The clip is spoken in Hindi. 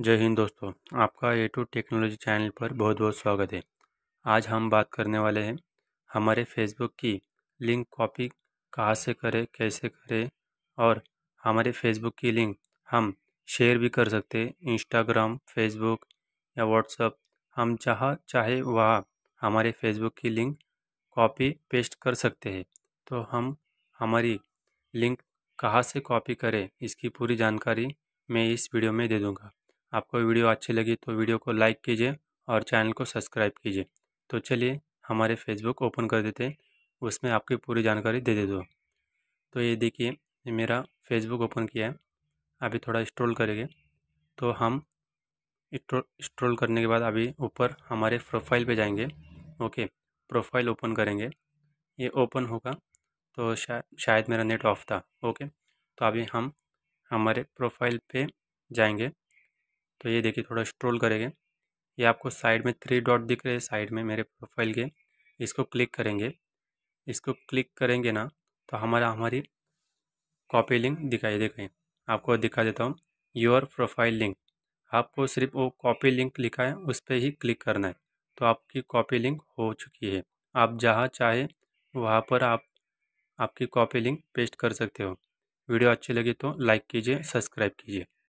जय हिंद दोस्तों आपका ए टू टेक्नोलॉजी चैनल पर बहुत बहुत स्वागत है आज हम बात करने वाले हैं हमारे फेसबुक की लिंक कॉपी कहाँ से करें कैसे करें और हमारे फेसबुक की लिंक हम शेयर भी कर सकते हैं इंस्टाग्राम फेसबुक या व्हाट्सअप हम जहाँ चाहे वहाँ हमारे फेसबुक की लिंक कॉपी पेस्ट कर सकते हैं तो हम हमारी लिंक कहाँ से कॉपी करें इसकी पूरी जानकारी मैं इस वीडियो में दे दूँगा आपको वीडियो अच्छी लगी तो वीडियो को लाइक कीजिए और चैनल को सब्सक्राइब कीजिए तो चलिए हमारे फेसबुक ओपन कर देते उसमें आपकी पूरी जानकारी दे दे दो तो ये देखिए मेरा फेसबुक ओपन किया है अभी थोड़ा स्ट्रोल करेंगे तो हम स्ट्रोल करने के बाद अभी ऊपर हमारे प्रोफाइल पे जाएंगे ओके प्रोफाइल ओपन करेंगे ये ओपन होगा तो शा, शायद मेरा नेट ऑफ था ओके तो अभी हम हमारे प्रोफाइल पे जाएंगे तो ये देखिए थोड़ा स्ट्रोल करेंगे ये आपको साइड में थ्री डॉट दिख रहे हैं साइड में मेरे प्रोफाइल के इसको क्लिक करेंगे इसको क्लिक करेंगे ना तो हमारा हमारी कॉपी लिंक दिखाई देखें आपको दिखा देता हूँ योर प्रोफाइल लिंक आपको सिर्फ वो कॉपी लिंक लिखा है उस पर ही क्लिक करना है तो आपकी कॉपी लिंक हो चुकी है आप जहाँ चाहे वहाँ पर आप आपकी कॉपी लिंक पेस्ट कर सकते हो वीडियो अच्छी लगी तो लाइक कीजिए सब्सक्राइब कीजिए